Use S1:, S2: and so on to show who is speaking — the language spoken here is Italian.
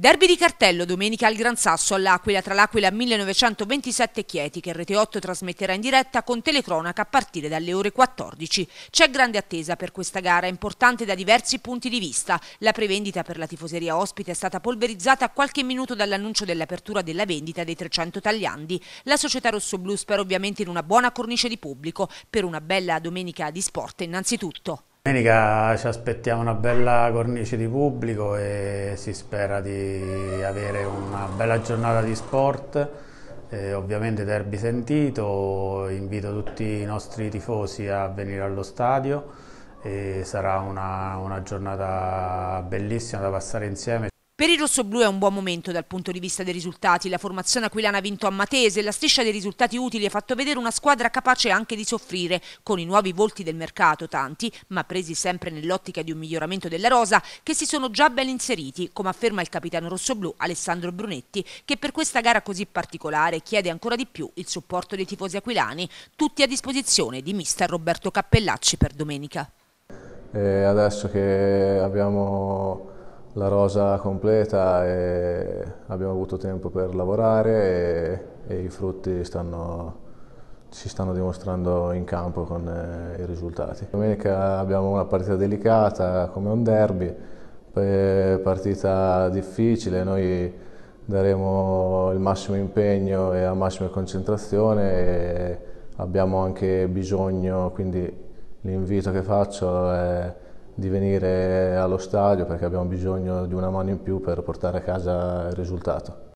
S1: Derby di cartello domenica al Gran Sasso all'Aquila tra l'Aquila 1927 Chieti che Rete 8 trasmetterà in diretta con telecronaca a partire dalle ore 14. C'è grande attesa per questa gara, importante da diversi punti di vista. La prevendita per la tifoseria ospite è stata polverizzata a qualche minuto dall'annuncio dell'apertura della vendita dei 300 tagliandi. La società rossoblù spera ovviamente in una buona cornice di pubblico per una bella domenica di sport innanzitutto.
S2: Domenica ci aspettiamo una bella cornice di pubblico e si spera di avere una bella giornata di sport, eh, ovviamente derby sentito, invito tutti i nostri tifosi a venire allo stadio e sarà una, una giornata bellissima da passare insieme.
S1: Per il rossoblù è un buon momento dal punto di vista dei risultati. La formazione aquilana ha vinto a Matese, la striscia dei risultati utili ha fatto vedere una squadra capace anche di soffrire, con i nuovi volti del mercato, tanti, ma presi sempre nell'ottica di un miglioramento della rosa, che si sono già ben inseriti, come afferma il capitano rossoblù Alessandro Brunetti, che per questa gara così particolare chiede ancora di più il supporto dei tifosi aquilani, tutti a disposizione di mister Roberto Cappellacci per domenica.
S3: E eh, adesso che abbiamo la rosa completa e abbiamo avuto tempo per lavorare e, e i frutti stanno, si stanno dimostrando in campo con eh, i risultati. Domenica abbiamo una partita delicata come un derby, partita difficile, noi daremo il massimo impegno e la massima concentrazione e abbiamo anche bisogno, quindi l'invito che faccio è di venire allo stadio perché abbiamo bisogno di una mano in più per portare a casa il risultato.